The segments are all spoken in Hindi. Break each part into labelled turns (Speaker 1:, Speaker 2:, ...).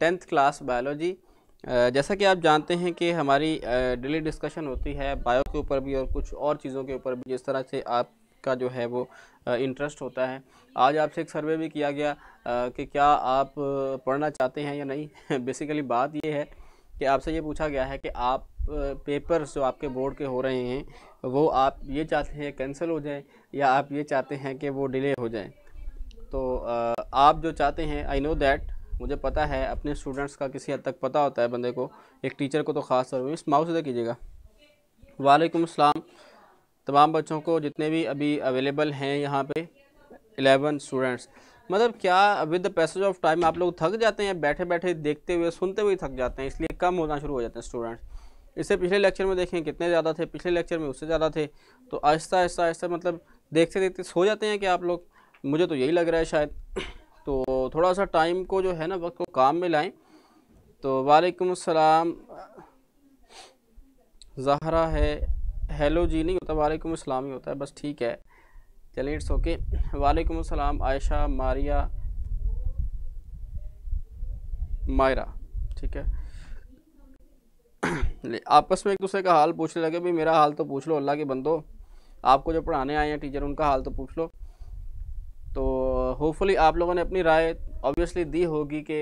Speaker 1: टेंथ क्लास बायोलॉजी जैसा कि आप जानते हैं कि हमारी डेली डिस्कशन होती है बायो के ऊपर भी और कुछ और चीज़ों के ऊपर भी जिस तरह से आपका जो है वो इंटरेस्ट होता है आज आपसे एक सर्वे भी किया गया कि क्या आप पढ़ना चाहते हैं या नहीं बेसिकली बात ये है कि आपसे ये पूछा गया है कि आप पेपर्स जो आपके बोर्ड के हो रहे हैं वो आप ये चाहते हैं कैंसिल हो जाए या आप ये चाहते हैं कि वो डिले हो जाए तो आप जो चाहते हैं आई नो दैट मुझे पता है अपने स्टूडेंट्स का किसी हद तक पता होता है बंदे को एक टीचर को तो ख़ास तौर पर इस माओ से कीजिएगा वालेकुम अस्सलाम तमाम बच्चों को जितने भी अभी अवेलेबल हैं यहाँ पे एलेवन स्टूडेंट्स मतलब क्या with the passage of time आप लोग थक जाते हैं बैठे बैठे देखते हुए सुनते हुए थक जाते हैं इसलिए कम होना शुरू हो जाते हैं स्टूडेंट्स इससे पिछले लेक्चर में देखें कितने ज़्यादा थे पिछले लेक्चर में उससे ज़्यादा थे तो आहिस्ता आहिस्ता आहिस्ता मतलब देखते देखते सो जाते हैं कि आप लोग मुझे तो यही लग रहा है शायद तो थोड़ा सा टाइम को जो है ना वक्त को काम में लाएं तो वालेकुम अस्सलाम जहरा है हेलो जी नहीं होता वालेकुम अस्सलाम ही होता है बस ठीक है चलिए इट्स ओके वालेकुम अस्सलाम आयशा मारिया मायरा ठीक है आपस में एक दूसरे का हाल पूछने लगे भी मेरा हाल तो पूछ लो अल्लाह के बंदो आपको जो पढ़ाने आए हैं टीचर उनका हाल तो पूछ लो होपफुली आप लोगों ने अपनी राय ऑब्वियसली दी होगी कि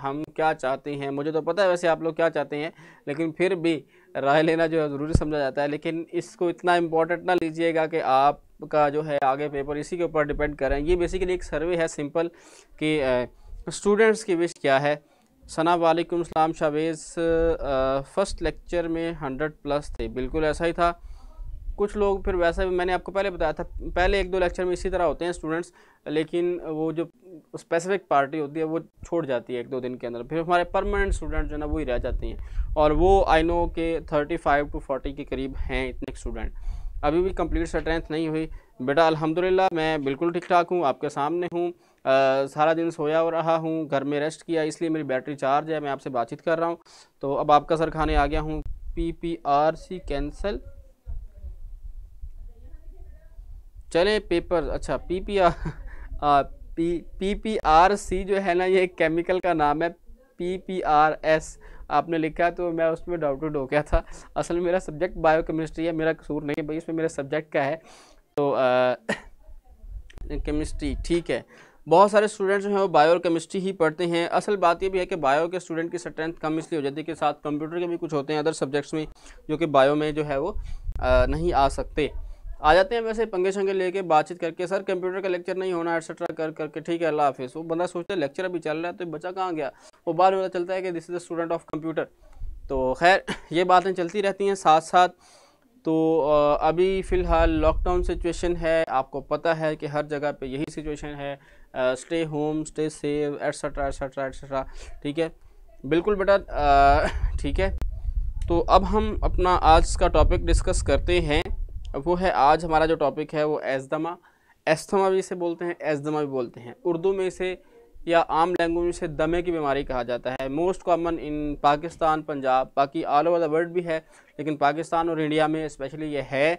Speaker 1: हम क्या चाहते हैं मुझे तो पता है वैसे आप लोग क्या चाहते हैं लेकिन फिर भी राय लेना जो है ज़रूरी समझा जाता है लेकिन इसको इतना इम्पोर्टेंट ना लीजिएगा कि आपका जो है आगे पेपर इसी के ऊपर डिपेंड करें ये बेसिकली एक सर्वे है सिंपल कि स्टूडेंट्स की विश क्या है सना वालेकुम सलाम शावेज़ फ़र्स्ट लेक्चर में हंड्रेड प्लस थे बिल्कुल ऐसा ही था कुछ लोग फिर वैसा भी मैंने आपको पहले बताया था पहले एक दो लेक्चर में इसी तरह होते हैं स्टूडेंट्स लेकिन वो जो स्पेसिफिक पार्टी होती है वो छोड़ जाती है एक दो दिन के अंदर फिर हमारे परमानेंट स्टूडेंट जो है ना वही रह जाती हैं और वो आई नो के थर्टी फाइव टू फोर्टी के करीब हैं इतने स्टूडेंट अभी भी कंप्लीट स्ट्रेंथ नहीं हुई बेटा अलहमदिल्ला मैं बिल्कुल ठीक ठाक हूँ आपके सामने हूँ सारा दिन सोया हो रहा हूँ घर में रेस्ट किया इसलिए मेरी बैटरी चार्ज है मैं आपसे बातचीत कर रहा हूँ तो अब आपका सर खाने आ गया हूँ P P R C cancel चले पेपर अच्छा पी पी आर आ, P P P R C जो है ना ये केमिकल का नाम है पी पी आर एस आपने लिखा है तो मैं उसमें डाउटेड हो गया था असल में मेरा सब्जेक्ट बायो केमिस्ट्री है मेरा कसूर नहीं है भाई इसमें मेरा सब्जेक्ट का है तो केमिस्ट्री ठीक है बहुत सारे स्टूडेंट्स जो हैं वो बायो और केमिस्ट्री ही पढ़ते हैं असल बात ये भी है कि बायो के स्टूडेंट की स्ट्रेंथ कम इसलिए हो जाती है कि साथ कंप्यूटर के भी कुछ होते हैं अदर सब्जेक्ट्स में जो कि बायो में जो है वो आ, नहीं आ सकते आ जाते हैं वैसे पंगे शंगे लेके बातचीत करके सर कंप्यूटर का लेक्चर नहीं होना एक्सेट्रा कर करके ठीक है अल्लाह हाफिज़ वो बंदा सोचता है लेक्चर अभी चल रहा है तो बच्चा कहाँ गया वो बाद में पता चलता है कि this is the student of computer तो खैर ये बातें चलती रहती हैं साथ साथ तो अभी फ़िलहाल लॉकडाउन सिचुएशन है आपको पता है कि हर जगह पर यही सिचुएशन है stay home stay save etcetera etcetera etcetera ठीक है बिल्कुल बेटा ठीक है तो अब हम अपना आज का टॉपिक डिस्कस करते हैं वो है आज हमारा जो टॉपिक है वो एजदमा एस्थमा भी इसे बोलते हैं एजदमा भी बोलते हैं उर्दू में इसे या आम लैंग्वेज में इसे दमे की बीमारी कहा जाता है most common in Pakistan Punjab बाकी ऑल ओवर द वर्ल्ड भी है लेकिन पाकिस्तान और इंडिया में स्पेशली ये है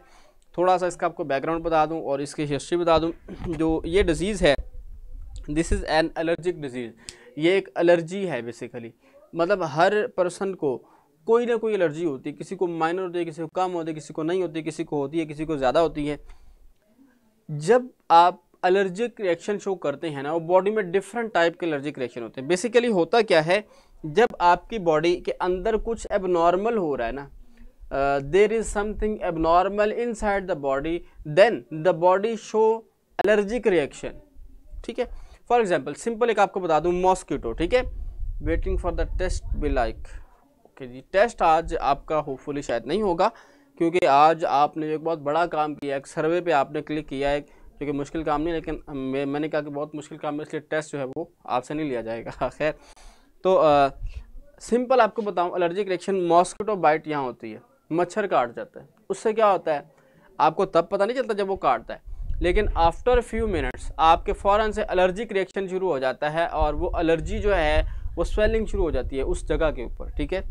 Speaker 1: थोड़ा सा इसका आपको बैकग्राउंड बता दूँ और इसकी हिस्ट्री बता दूँ जो ये डिज़ीज़ है this is an allergic disease ये एक एलर्जी है बेसिकली मतलब हर पर्सन को कोई ना कोई एलर्जी होती है किसी को माइनर होती है किसी को कम होती है किसी को नहीं होती किसी को होती है किसी को ज़्यादा होती है जब आप एलर्जिक रिएक्शन शो करते हैं ना वो बॉडी में डिफरेंट टाइप के एलर्जिक रिएक्शन होते हैं बेसिकली होता क्या है जब आपकी बॉडी के अंदर कुछ एबनॉर्मल हो रहा है ना there is something abnormal inside the body then the body show allergic reaction ठीक है फॉर एग्जाम्पल सिंपल एक आपको बता दूँ मॉस्किटो ठीक है waiting for the test be like okay जी टेस्ट आज आपका होपफुली शायद नहीं होगा क्योंकि आज आपने एक बहुत बड़ा काम किया एक सर्वे पे आपने क्लिक किया है जो कि मुश्किल काम नहीं लेकिन मैं, मैंने कहा कि बहुत मुश्किल काम है इसलिए टेस्ट जो है वो आपसे नहीं लिया जाएगा खैर तो आ, सिंपल आपको बताऊँ एलर्जिक रिएक्शन मॉस्किटो बाइट यहाँ होती है मच्छर काट जाता है उससे क्या होता है आपको तब पता नहीं चलता जब वो काटता है लेकिन आफ्टर फ्यू मिनट्स आपके फ़ौरन से एलर्जिक रिएक्शन शुरू हो जाता है और वो एलर्जी जो है वो स्वेलिंग शुरू हो जाती है उस जगह के ऊपर ठीक है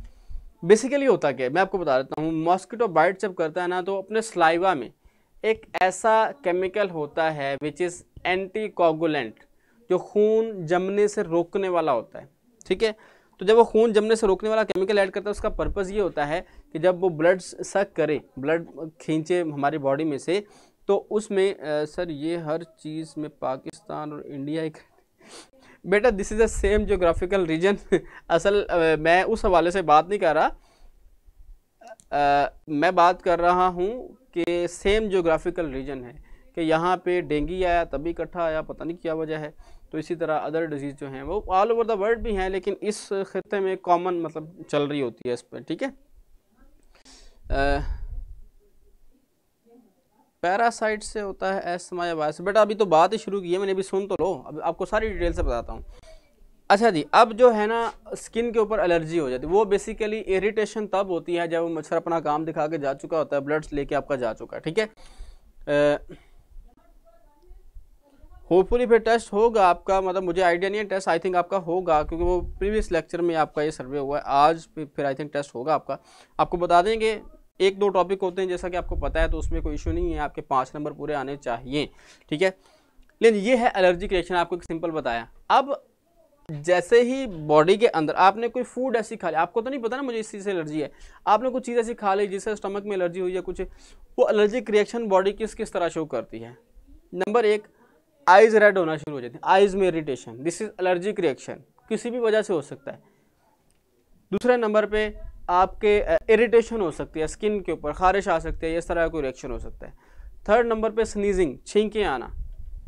Speaker 1: बेसिकली होता क्या है मैं आपको बता देता हूँ मॉस्किटो बाइट जब करता है ना तो अपने स्लाइवा में एक ऐसा केमिकल होता है विच इज़ एंटी जो खून जमने से रोकने वाला होता है ठीक है तो जब वो खून जमने से रोकने वाला केमिकल ऐड करता है उसका पर्पज़ ये होता है कि जब वो ब्लड सक करे ब्लड खींचे हमारी बॉडी में से तो उसमें सर ये हर चीज़ में पाकिस्तान और इंडिया एक बेटा this is the same geographical region असल मैं उस हवाले से बात नहीं कर रहा आ, मैं बात कर रहा हूँ कि सेम जोग्राफिकल रीजन है कि यहाँ पे डेंगी आया तभी इकट्ठा आया पता नहीं क्या वजह है तो इसी तरह अदर डिजीज़ जो हैं वो ऑल ओवर द वर्ल्ड भी हैं लेकिन इस खत्े में कॉमन मतलब चल रही होती है इस पर ठीक है पैरासाइट से होता है एसमाया वायरस बेटा अभी तो बात ही शुरू की है मैंने अभी सुन तो लो अब आपको सारी डिटेल से बताता हूँ अच्छा जी अब जो है ना स्किन के ऊपर एलर्जी हो जाती है वो बेसिकली इरिटेशन तब होती है जब वो मच्छर अपना काम दिखा के जा चुका होता है ब्लड्स लेके आपका जा चुका है ठीक है होपफुली फिर टेस्ट होगा आपका मतलब मुझे आइडिया नहीं है टेस्ट आई थिंक आपका होगा क्योंकि वो प्रीवियस लेक्चर में आपका ये सर्वे हुआ है आज फिर आई थिंक टेस्ट होगा आपका आपको बता देंगे एक दो टॉपिक होते हैं जैसा कि आपको पता है तो उसमें कोई इशू नहीं है आपके पाँच नंबर पूरे आने चाहिए ठीक है लेकिन ये है एलर्जी क्रिएशन आपको एक सिंपल बताया अब जैसे ही बॉडी के अंदर आपने कोई फूड ऐसी खा ली आपको तो नहीं पता ना मुझे इस चीज़ से एलर्जी है आपने कुछ चीज़ ऐसी खा ली जिससे स्टमक में एलर्जी हुई या कुछ वो एलर्जिक रिएक्शन बॉडी किस किस तरह शो करती है नंबर एक आइज़ रेड होना शुरू हो जाती है आइज़ में irritation this is allergic reaction किसी भी वजह से हो सकता है दूसरे नंबर पर आपके इरिटेशन हो सकती है स्किन के ऊपर खारिश आ सकती है इस तरह का कोई रिएक्शन हो सकता है थर्ड नंबर पे स्नीजिंग छींकें आना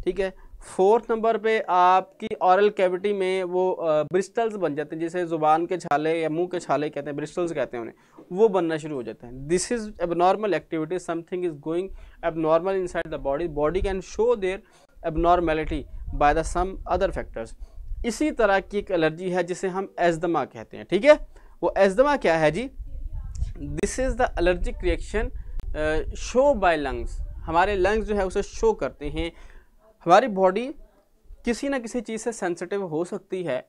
Speaker 1: ठीक है फोर्थ नंबर पे आपकी औरल कैविटी में वो ब्रिस्टल्स बन जाते हैं जैसे ज़ुबान के छाले या मुंह के छाले कहते हैं ब्रिस्टल्स कहते हैं उन्हें वो बनना शुरू हो जाते हैं this is abnormal activity something is going abnormal side the body body can show their abnormality by the some other factors इसी तरह की एक एलर्जी है जिसे हम एजदमा कहते हैं ठीक है वो एजमा क्या है जी this is the allergic reaction show by lungs हमारे लंग्स जो है उसे शो करते हैं हमारी बॉडी किसी ना किसी चीज़ से सेंसिटिव हो सकती है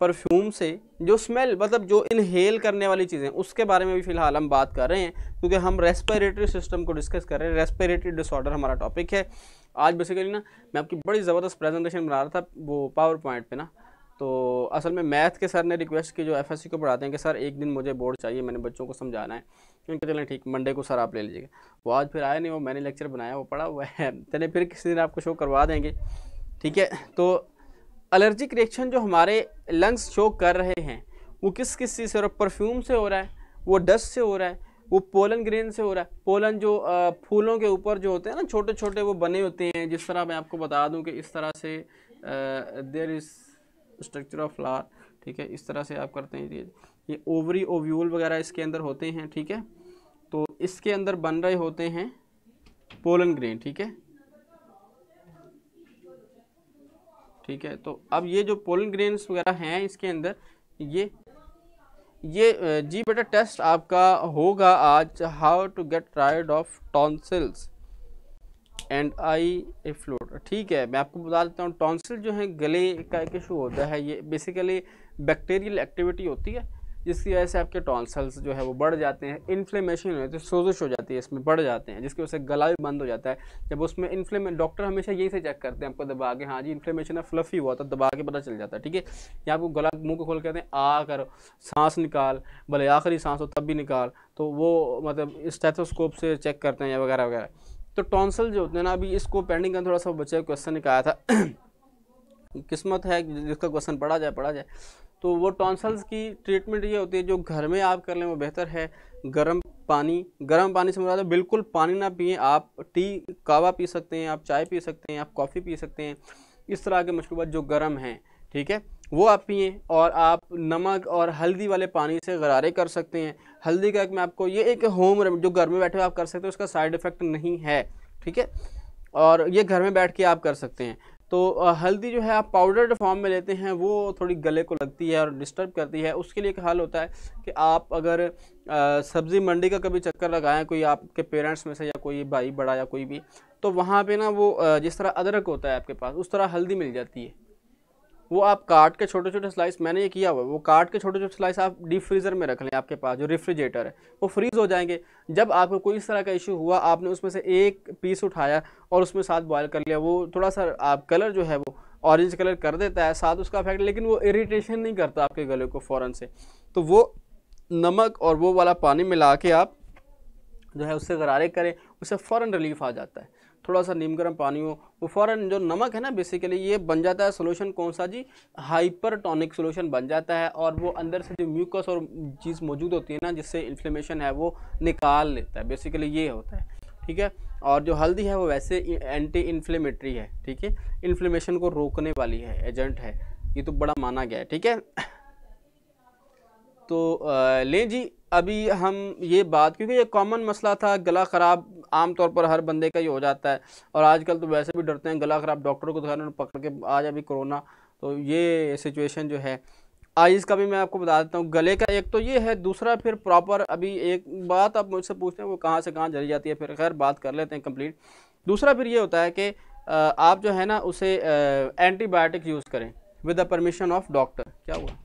Speaker 1: परफ्यूम से जो स्मेल मतलब जो इनहेल करने वाली चीज़ें उसके बारे में भी फ़िलहाल हम बात कर रहे हैं क्योंकि हम रेस्पिरेटरी सिस्टम को डिस्कस कर रहे हैं रेस्पिरेटरी डिसऑर्डर हमारा टॉपिक है आज बेसिकली ना मैं आपकी बड़ी ज़बरदस्त प्रेजेंटेशन बना रहा था वो पावर पॉइंट पे ना तो असल में मैथ के सर ने रिक्वेस्ट की जो एफ एस सी को पढ़ाते हैं कि सर एक दिन मुझे बोर्ड चाहिए मैंने बच्चों को समझाना है क्योंकि चलें ठीक मंडे को सर आप ले लीजिएगा वो आज फिर आया नहीं वो मैंने लेक्चर बनाया वो पढ़ा हुआ है चले फिर किसी दिन आपको शो करवा देंगे ठीक है तो एलर्जिक रिएक्शन जो हमारे लंग्स शो कर रहे हैं वो किस किस चीज़ से हो रहा है परफ्यूम से हो रहा है वो डस्ट से हो रहा है वो पोलन ग्रेन से हो रहा है पोलन जो आ, फूलों के ऊपर जो होते हैं ना छोटे छोटे वो बने होते हैं जिस तरह मैं आपको बता दूं कि इस तरह से there is structure of flower ठीक है इस तरह से आप करते हैं ये ये ओवरी ओव्यूल वगैरह इसके अंदर होते हैं ठीक है तो इसके अंदर बन रहे होते हैं पोलन ग्रेन ठीक है ठीक है तो अब ये जो पोलन ग्रेन्स वगैरह हैं इसके अंदर ये ये जी बेटा टेस्ट आपका होगा आज how to get rid of tonsils and I a float ठीक है मैं आपको बता देता हूँ टॉन्सिल जो है गले का एक इशू होता है ये बेसिकली बैक्टीरियल एक्टिविटी होती है जिसकी वजह से आपके टॉन्सल्स जो है वो बढ़ जाते हैं इन्फ्लेमेशन हो है तो सोजिश हो जाती है इसमें बढ़ जाते हैं जिसकी वजह से गला भी बंद हो जाता है जब उसमें इन्फ्लेमे डॉक्टर हमेशा यही से चेक करते हैं आपको दबा के हाँ जी इन्फ्लेमेशन है फ्लफी हुआ था दबा के पता चल जाता है ठीक है या आपको गला मुँह को खोल कहते हैं आ करो सांस निकाल भले आखिरी सांस हो तब भी निकाल तो वो मतलब स्टेथोस्कोप से चेक करते हैं या वगैरह वगैरह तो टॉन्सल जो होते हैं ना अभी इसको पेंडिंग का थोड़ा सा बच्चे क्वेश्चन निकाया था किस्मत है जिसका क्वेश्चन पढ़ा जाए पढ़ा जाए तो वो टॉन्सल्स की ट्रीटमेंट ये होती है जो घर में आप कर लें वो बेहतर है गर्म पानी गर्म पानी से मुराद बिल्कुल पानी ना पिए आप टी कावा पी सकते हैं आप चाय पी सकते हैं आप कॉफ़ी पी सकते हैं इस तरह के मशरूबा जो गर्म हैं ठीक है वो आप पिए और आप नमक और हल्दी वाले पानी से गरारे कर सकते हैं हल्दी का एक मैं आपको ये एक होम रेमेडी जो घर में बैठे आप कर सकते हैं उसका साइड इफ़ेक्ट नहीं है ठीक है और ये घर में बैठ के आप कर सकते हैं तो हल्दी जो है आप पाउडर्ड फॉर्म में लेते हैं वो थोड़ी गले को लगती है और डिस्टर्ब करती है उसके लिए एक हल होता है कि आप अगर सब्ज़ी मंडी का कभी चक्कर लगाएं कोई आपके पेरेंट्स में से या कोई भाई बड़ा या कोई भी तो वहाँ पे ना वो जिस तरह अदरक होता है आपके पास उस तरह हल्दी मिल जाती है वो आप काट के छोटे छोटे स्लाइस मैंने ये किया हुआ है वो काट के छोटे छोटे स्लाइस आप डीप फ्रीज़र में रख लें आपके पास जो रेफ्रिजरेटर है वो फ्रीज़ हो जाएंगे जब आपको कोई इस तरह का इशू हुआ आपने उसमें से एक पीस उठाया और उसमें साथ बॉयल कर लिया वो थोड़ा सा आप कलर जो है वो ऑरेंज कलर कर देता है साथ उसका इफेक्ट लेकिन वो इरीटेशन नहीं करता आपके गले को फ़ौर से तो वो नमक और वो वाला पानी मिला के आप जो है उससे गरारे करें उससे फ़ौर रिलीफ आ जाता है थोड़ा सा नीम गर्म पानी हो वो फ़ौरन जो नमक है ना बेसिकली ये बन जाता है सोल्यूशन कौन सा जी हाइपर टॉनिक सोल्यूशन बन जाता है और वो अंदर से जो म्यूकस और चीज़ मौजूद होती है ना जिससे इन्फ्लेमेशन है वो निकाल लेता है बेसिकली ये होता है ठीक है और जो हल्दी है वो वैसे एंटी इन्फ्लेमेटरी है ठीक है इन्फ्लेमेशन को रोकने वाली है एजेंट है ये तो बड़ा माना गया है ठीक है तो लें जी अभी हम ये बात क्योंकि ये कॉमन मसला था गला ख़राब आम तौर पर हर बंदे का ही हो जाता है और आजकल तो वैसे भी डरते हैं गला ख़राब डॉक्टर को दिखाने पकड़ के आज अभी कोरोना तो ये सिचुएशन जो है आज इसका भी मैं आपको बता देता हूँ गले का एक तो ये है दूसरा फिर प्रॉपर अभी एक बात आप मुझसे पूछते हैं वो कहाँ से कहाँ जली जाती है फिर खैर बात कर लेते हैं कम्प्लीट दूसरा फिर ये होता है कि आप जो है ना उसे एंटीबायोटिक यूज़ करें with the permission of doctor क्या हुआ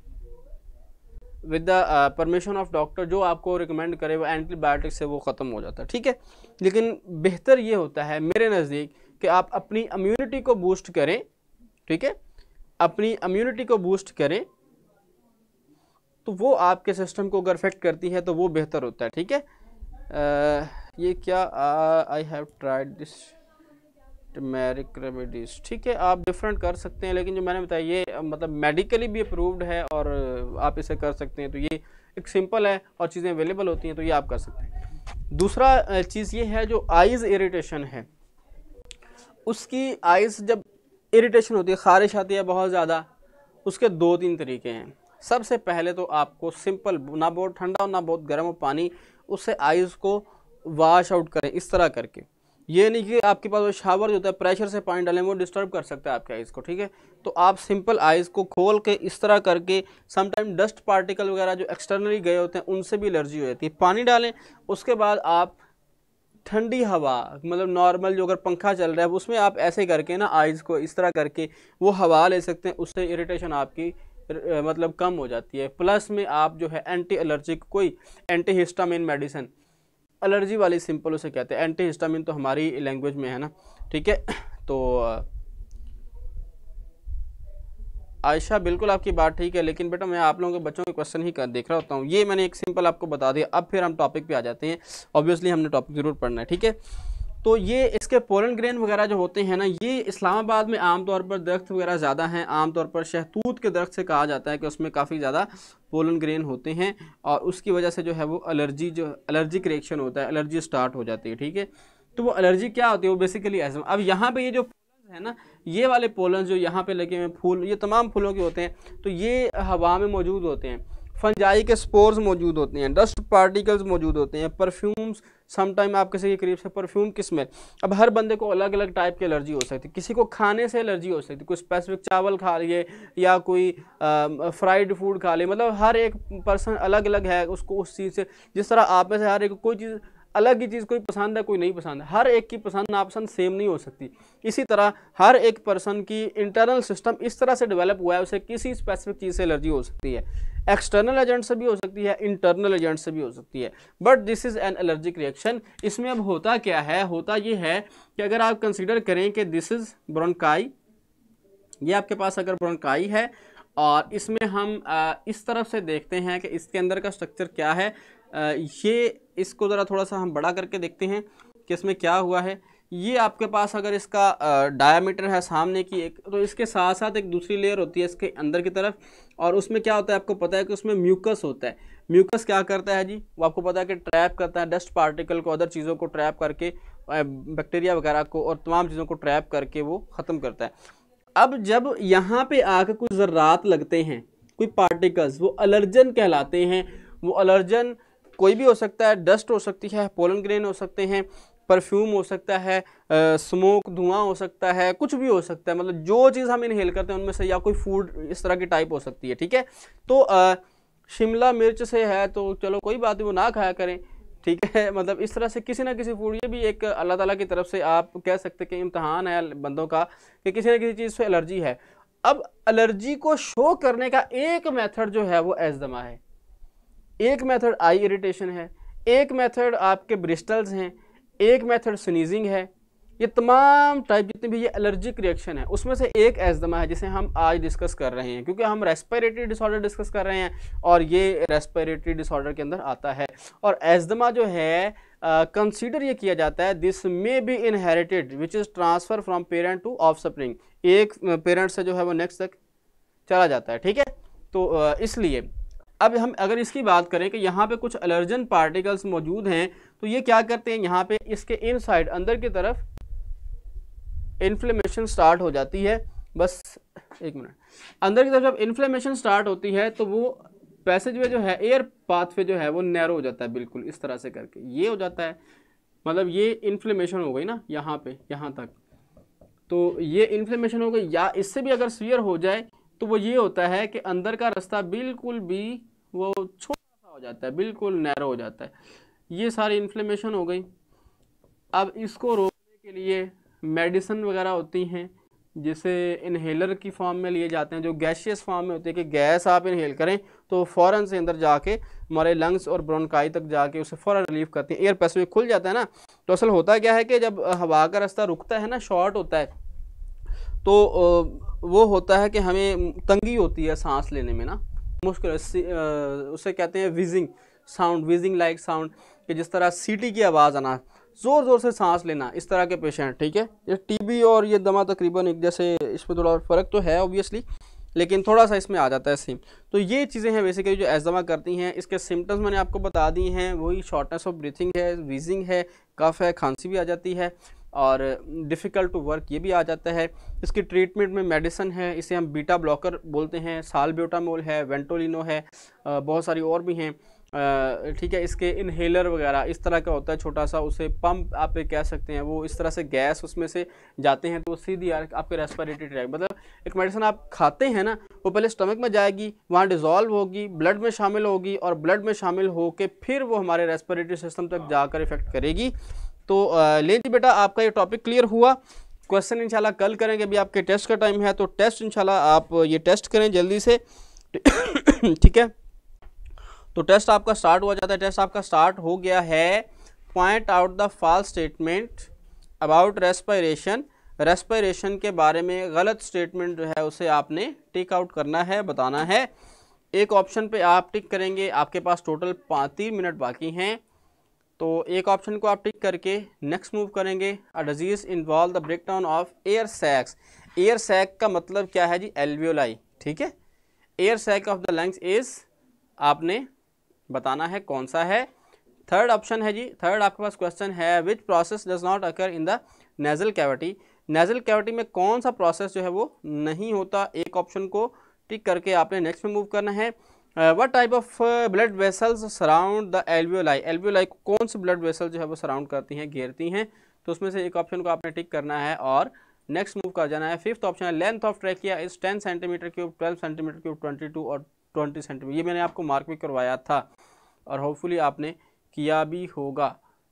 Speaker 1: with the permission of doctor जो आपको रिकमेंड करे वो एंटीबायोटिक से वो ख़त्म हो जाता है ठीक है लेकिन बेहतर ये होता है मेरे नज़दीक कि आप अपनी इम्यूनिटी को बूस्ट करें ठीक है अपनी इम्यूनिटी को बूस्ट करें तो वो आपके सिस्टम को अगर अफेक्ट करती है तो वो बेहतर होता है ठीक है आ, uh, ये क्या I have tried this turmeric remedies ठीक है आप डिफरेंट कर सकते हैं लेकिन जो मैंने बताया ये मतलब मेडिकली भी अप्रूव्ड है और आप इसे कर सकते हैं तो ये एक सिंपल है और चीज़ें अवेलेबल होती हैं तो ये आप कर सकते हैं दूसरा चीज़ ये है जो आइज़ इरीटेशन है उसकी आइज़ जब इरीटेशन होती है खारिश आती है बहुत ज़्यादा उसके दो तीन तरीके हैं सबसे पहले तो आपको सिंपल ना बहुत ठंडा और ना बहुत गर्म पानी उससे आइज़ को वाश आउट करें इस तरह करके ये नहीं कि आपके पास वो शावर जो होता है प्रेशर से पानी डालें वो डिस्टर्ब कर सकता है आपके आइज़ को ठीक है तो आप सिंपल आइज़ को खोल के इस तरह करके समटाइम डस्ट पार्टिकल वगैरह जो एक्सटर्नली गए होते हैं उनसे भी एलर्जी हो जाती है पानी डालें उसके बाद आप ठंडी हवा मतलब नॉर्मल जो अगर पंखा चल रहा है उसमें आप ऐसे करके ना आइज़ को इस तरह करके वो हवा ले सकते हैं उससे इरीटेशन आपकी मतलब कम हो जाती है प्लस में आप जो है एंटी एलर्जिक कोई एंटी हिस्टामिन मेडिसिन एलर्जी वाली सिंपल उसे कहते हैं एंटी हिस्टामिन तो हमारी लैंग्वेज में है ना ठीक है तो आयशा बिल्कुल आपकी बात ठीक है लेकिन बेटा मैं आप लोगों के बच्चों के क्वेश्चन ही कर देख रहा होता हूँ ये मैंने एक सिंपल आपको बता दिया अब फिर हम टॉपिक पे आ जाते हैं ऑब्वियसली हमने टॉपिक ज़रूर पढ़ना है ठीक है तो ये इसके पोलन ग्रेन वगैरह जो होते हैं ना ये इस्लामाबाद में आमतौर पर दरख्त वगैरह ज़्यादा हैं आमतौर पर शहतूत के दरख्त से कहा जाता है कि उसमें काफ़ी ज़्यादा पोलन ग्रेन होते हैं और उसकी वजह से जो है वो एलर्जी जो एलर्जिक रिएक्शन होता है एलर्जी स्टार्ट हो जाती है ठीक है तो वो एलर्जी क्या होती है वो बेसिकली एजम अब यहाँ पर ये जो है ना ये वाले पोलन जो यहाँ पर लगे हुए फूल ये तमाम फूलों के होते हैं तो ये हवा में मौजूद होते हैं फंजाई के स्पोर्स मौजूद होते हैं डस्ट पार्टिकल्स मौजूद होते हैं परफ्यूम्स समटाइम आप किसी के करीब से परफ्यूम की स्मेल अब हर बंदे को अलग अलग टाइप की एलर्जी हो सकती है किसी को खाने से एलर्जी हो सकती है कोई स्पेसिफिक चावल खा लिए या कोई फ्राइड फूड खा लिए मतलब हर एक पर्सन अलग अलग है उसको उस चीज़ से जिस तरह आप में से हर एक कोई चीज़ अलग ही चीज़ कोई पसंद है कोई नहीं पसंद है हर एक की पसंद नापसंद सेम नहीं हो सकती इसी तरह हर एक पर्सन की इंटरनल सिस्टम इस तरह से डेवलप हुआ है उसे किसी स्पेसिफिक चीज़ से एलर्जी हो सकती है एक्सटर्नल एजेंट से भी हो सकती है इंटरनल एजेंट से भी हो सकती है but this is an allergic reaction इसमें अब होता क्या है होता ये है कि अगर आप कंसिडर करें कि दिस इज़ ब्रोनकाई ये आपके पास अगर ब्रोनकाई है और इसमें हम इस तरफ से देखते हैं कि इसके अंदर का स्ट्रक्चर क्या है ये इसको ज़रा थोड़ा सा हम बड़ा करके देखते हैं कि इसमें क्या हुआ है ये आपके पास अगर इसका डायामीटर है सामने की एक तो इसके साथ साथ एक दूसरी लेयर होती है इसके अंदर की तरफ और उसमें क्या होता है आपको पता है कि उसमें म्यूकस होता है म्यूकस क्या करता है जी वो आपको पता है कि ट्रैप करता है डस्ट पार्टिकल को अदर चीज़ों को ट्रैप करके बैक्टीरिया वगैरह को और तमाम चीज़ों को ट्रैप करके वो ख़त्म करता है अब जब यहाँ पर आकर कुछ ज़रात लगते हैं कोई पार्टिकल्स वो अलर्जन कहलाते हैं वो अलर्जन कोई भी हो सकता है डस्ट हो सकती है पोलन ग्रेन हो सकते हैं परफ्यूम हो सकता है स्मोक धुआं हो सकता है कुछ भी हो सकता है मतलब जो चीज़ हम इनहेल करते हैं उनमें से या कोई फूड इस तरह की टाइप हो सकती है ठीक है तो शिमला मिर्च से है तो चलो कोई बात नहीं वो ना खाया करें ठीक है मतलब इस तरह से किसी ना किसी फूड ये भी एक अल्लाह ताला की तरफ से आप कह सकते कि इम्तहान है बंदों का कि किसी ना किसी चीज़ से एलर्जी है अब एलर्जी को शो करने का एक मेथड जो है वो एजमा है एक मेथड आई इरिटेशन है एक मेथड आपके ब्रिस्टल्स हैं एक मेथड स्नीजिंग है ये तमाम टाइप जितने भी ये एलर्जिक रिएक्शन है उसमें से एक एजमा है जिसे हम आज डिस्कस कर रहे हैं क्योंकि हम रेस्पिरेटरी डिसऑर्डर डिस्कस कर रहे हैं और ये रेस्पिरेटरी डिसऑर्डर के अंदर आता है और एजमा जो है कंसीडर uh, ये किया जाता है this may be inherited which is transfer from parent to of एक पेरेंट से जो है वो नेक्स्ट तक चला जाता है ठीक है तो uh, इसलिए अब हम अगर इसकी बात करें कि यहाँ पे कुछ एलर्जन पार्टिकल्स मौजूद हैं तो ये क्या करते हैं यहाँ पे इसके इनसाइड अंदर की तरफ इन्फ्लेमेशन स्टार्ट हो जाती है बस एक मिनट अंदर की तरफ जब इन्फ्लेमेशन स्टार्ट होती है तो वो पैसेज में जो है एयर पाथवे जो है वो नैरो हो जाता है बिल्कुल इस तरह से करके ये हो जाता है मतलब ये इन्फ्लेमेशन हो गई ना यहाँ पे यहाँ तक तो ये इन्फ्लेमेशन हो गई या इससे भी अगर सीवियर हो जाए तो वो ये होता है कि अंदर का रास्ता बिल्कुल भी वो छोटा सा हो जाता है बिल्कुल नैरो हो जाता है ये सारी इन्फ्लेमेशन हो गई अब इसको रोकने के लिए मेडिसन वगैरह होती हैं जिसे इन्हेलर की फॉर्म में लिए जाते हैं जो गैशियस फॉर्म में होते हैं कि गैस आप इन्हेल करें तो फ़ौर से अंदर जाके हमारे लंग्स और ब्रोनकाई तक जाके उसे फ़ौर रिलीफ करते हैं एयर पैसेज खुल जाता है ना तो असल होता क्या है कि जब हवा का रास्ता रुकता है ना शॉर्ट होता है तो वो होता है कि हमें तंगी होती है सांस लेने में ना मुश्किल उसे कहते हैं wheezing sound wheezing like sound कि जिस तरह सीटी की आवाज़ आना ज़ोर ज़ोर से सांस लेना इस तरह के पेशेंट ठीक है ये टीबी और ये दमा तकरीबन एक जैसे इसमें थोड़ा फ़र्क तो है ओबियसली लेकिन थोड़ा सा इसमें आ जाता है सिम तो ये चीज़ें हैं बेसिकली जो एजमा करती हैं इसके सिम्टम्स मैंने आपको बता दी हैं वही शॉर्टनेस ऑफ ब्रीथिंग है वीजिंग है कफ है खांसी भी आ जाती है और डिफ़िकल्ट टू वर्क ये भी आ जाता है इसकी ट्रीटमेंट में मेडिसन है इसे हम बीटा ब्लॉकर बोलते हैं ब्योटामोल है वेंटोलिनो है बहुत सारी और भी हैं ठीक है इसके इनहेलर वगैरह इस तरह का होता है छोटा सा उसे पंप आप कह सकते हैं वो इस तरह से गैस उसमें से जाते हैं तो सीधी आपके रेस्पिरेटरी ट्रैक मतलब एक मेडिसिन आप खाते हैं ना वो पहले स्टमक में जाएगी वहाँ डिजॉल्व होगी ब्लड में शामिल होगी और ब्लड में शामिल होकर फिर वो हमारे रेस्परेटरी सिस्टम तक जाकर इफेक्ट करेगी तो ले जी बेटा आपका ये टॉपिक क्लियर हुआ क्वेश्चन इंशाल्लाह कल करेंगे अभी आपके टेस्ट का टाइम है तो टेस्ट इंशाल्लाह आप ये टेस्ट करें जल्दी से ठीक है तो टेस्ट आपका स्टार्ट हुआ जाता है टेस्ट आपका स्टार्ट हो गया है point out the false statement about respiration respiration के बारे में गलत स्टेटमेंट जो है उसे आपने टिक आउट करना है बताना है एक ऑप्शन पे आप टिक करेंगे आपके पास टोटल तीन मिनट बाकी हैं तो एक ऑप्शन को आप टिक करके नेक्स्ट मूव करेंगे a disease involve the break down of air sacs air sac का मतलब क्या है जी एलवियोलाई ठीक है air sac of the lungs is आपने बताना है कौन सा है थर्ड ऑप्शन है जी थर्ड आपके पास क्वेश्चन है which process does not occur in the nasal cavity nasal cavity में कौन सा प्रोसेस जो है वो नहीं होता एक ऑप्शन को टिक करके आपने नेक्स्ट में मूव करना है what type of blood vessels surround the alveoli alveoli को कौन से ब्लड वेसल जो है वो सराउंड करती हैं घेरती हैं तो उसमें से एक ऑप्शन को आपने टिक करना है और नेक्स्ट मूव कर जाना है फिफ्थ ऑप्शन है length of trachea is ten centimetre cube twelve centimetre cube twenty two और ट्वेंटी सेंटीमीटर ये मैंने आपको मार्क भी करवाया था और होपफुली आपने किया भी होगा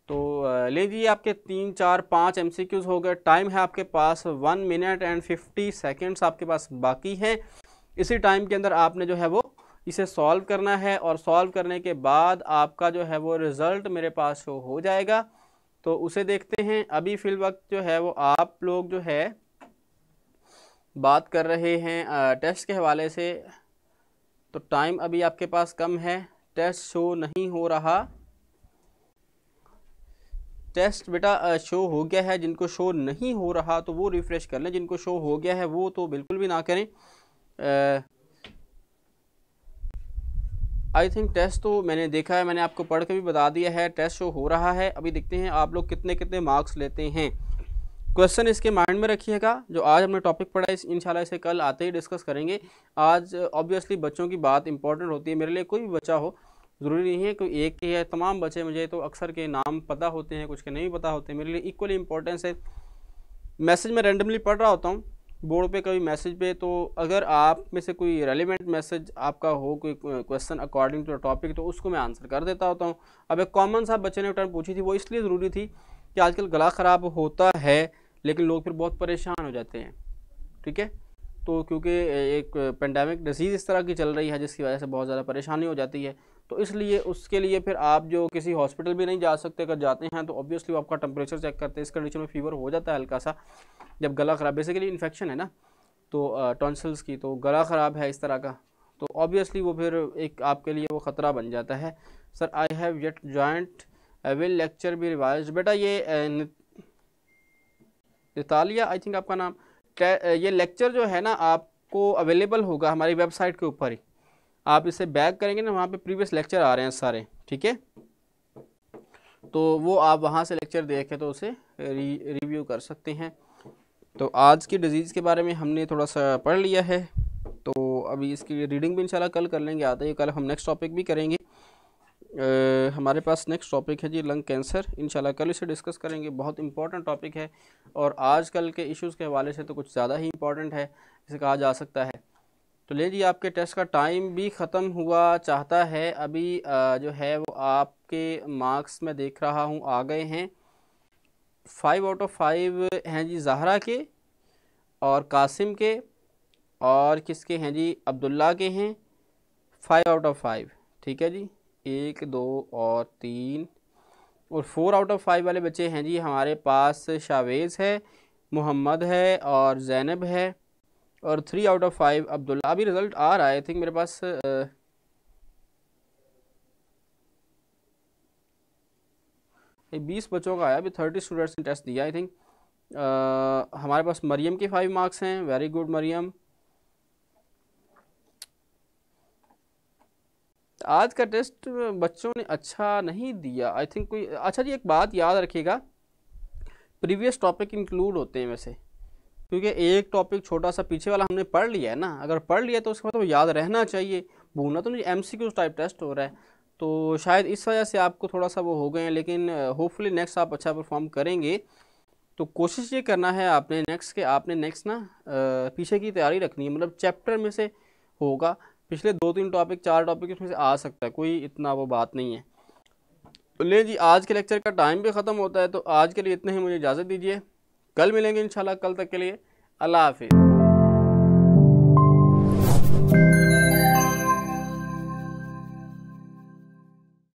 Speaker 1: तो uh, ले लीजिए आपके तीन चार पाँच एम हो गए टाइम है आपके पास one minute and fifty seconds आपके पास बाकी हैं इसी टाइम के अंदर आपने जो है वो इसे सॉल्व करना है और सॉल्व करने के बाद आपका जो है वो रिज़ल्ट मेरे पास शो हो जाएगा तो उसे देखते हैं अभी फ़िल वक्त जो है वो आप लोग जो है बात कर रहे हैं टेस्ट के हवाले से तो टाइम अभी आपके पास कम है टेस्ट शो नहीं हो रहा टेस्ट बेटा शो हो गया है जिनको शो नहीं हो रहा तो वो रिफ़्रेश कर लें जिनको शो हो गया है वो तो बिल्कुल भी ना करें आई थिंक टेस्ट तो मैंने देखा है मैंने आपको पढ़ के भी बता दिया है टेस्ट शो हो रहा है अभी देखते हैं आप लोग कितने कितने मार्क्स लेते हैं क्वेश्चन इसके माइंड में रखिएगा जो आज हमने टॉपिक पढ़ा इस इंशाल्लाह इसे कल आते ही डिस्कस करेंगे आज ऑब्वियसली बच्चों की बात इंपॉर्टेंट होती है मेरे लिए कोई भी बच्चा हो ज़रूरी नहीं है कोई एक के है तमाम बच्चे मुझे तो अक्सर के नाम पता होते हैं कुछ के नहीं पता होते मेरे लिए इक्वली इंपॉर्टेंस है मैसेज में रेंडमली पढ़ रहा होता हूँ बोर्ड पे कभी मैसेज पे तो अगर आप में से कोई रेलिवेंट मैसेज आपका हो कोई क्वेश्चन अकॉर्डिंग टू टॉपिक तो उसको मैं आंसर कर देता होता हूँ अब एक कॉमन सा बच्चे ने टर्म पूछी थी वो इसलिए ज़रूरी थी कि आजकल गला ख़राब होता है लेकिन लोग फिर बहुत परेशान हो जाते हैं ठीक है तो क्योंकि एक पेंडेमिक डिजीज़ इस तरह की चल रही है जिसकी वजह से बहुत ज़्यादा परेशानी हो जाती है तो इसलिए उसके लिए फिर आप जो किसी हॉस्पिटल भी नहीं जा सकते अगर जाते हैं तो ऑब्वियसली आपका टेम्परेचर चेक करते हैं इस कंडीशन में फीवर हो जाता है हल्का सा जब गला ख़राब बेसिकली इन्फेक्शन है ना तो टॉन्सल्स की तो गला ख़राब है इस तरह का तो ऑब्वियसली वो फिर एक आपके लिए वो ख़तरा बन जाता है sir I have yet joint will lecture भी रिवाइज बेटा ये नितालिया आई थिंक आपका नाम ये लेक्चर जो है ना आपको अवेलेबल होगा हमारी वेबसाइट के ऊपर ही आप इसे बैक करेंगे ना वहाँ पे प्रीवियस लेक्चर आ रहे हैं सारे ठीक है तो वो आप वहाँ से लेक्चर देखें तो उसे रि रिव्यू कर सकते हैं तो आज की डिज़ीज़ के बारे में हमने थोड़ा सा पढ़ लिया है तो अभी इसकी रीडिंग भी इंशाल्लाह कल कर लेंगे आता है कल हम नेक्स्ट टॉपिक भी करेंगे आ, हमारे पास नेक्स्ट टॉपिक है जी लंग कैंसर इंशाल्लाह कल इसे डिस्कस करेंगे बहुत इंपॉर्टेंट टॉपिक है और आजकल के इश्यूज़ के हवाले से तो कुछ ज़्यादा ही इंपॉर्टेंट है इसे कहा जा सकता है तो ले जी आपके टेस्ट का टाइम भी ख़त्म हुआ चाहता है अभी जो है वो आपके मार्क्स में देख रहा हूँ आ गए हैं फाइव आउट ऑफ फाइव हैं जी जहरा के और कासिम के और किसके हैं जी अब्दुल्ला के हैं फाइव आउट ऑफ फाइव ठीक है जी एक दो और तीन और फोर आउट ऑफ फाइव वाले बच्चे हैं जी हमारे पास शावेज़ है मोहम्मद है और जैनब है और three out of five Abdullah अभी रिज़ल्ट आ रहा है आई थिंक मेरे पास आ, बीस बच्चों का आया अभी थर्टी स्टूडेंट्स ने टेस्ट दिया आई थिंक हमारे पास मरियम के फाइव मार्क्स हैं वेरी गुड मरियम आज का टेस्ट बच्चों ने अच्छा नहीं दिया आई थिंक कोई अच्छा जी एक बात याद रखिएगा प्रीवियस टॉपिक इंक्लूड होते हैं वैसे क्योंकि एक टॉपिक छोटा सा पीछे वाला हमने पढ़ लिया है ना अगर पढ़ लिया तो उसका मतलब याद रहना चाहिए भूलना तो नहीं एम टाइप टेस्ट हो रहा है तो शायद इस वजह से आपको थोड़ा सा वो हो गए हैं लेकिन होपफुली नेक्स्ट आप अच्छा परफॉर्म करेंगे तो कोशिश ये करना है आपने नेक्स्ट के आपने नेक्स्ट ना पीछे की तैयारी रखनी है मतलब चैप्टर में से होगा पिछले दो तीन टॉपिक चार टॉपिक उसमें से आ सकता है कोई इतना वो बात नहीं है तो ले जी आज के लेक्चर का टाइम भी ख़त्म होता है तो आज के लिए इतना ही मुझे इजाज़त दीजिए कल मिलेंगे इंशाल्लाह कल तक के लिए अल्लाह हाफिज़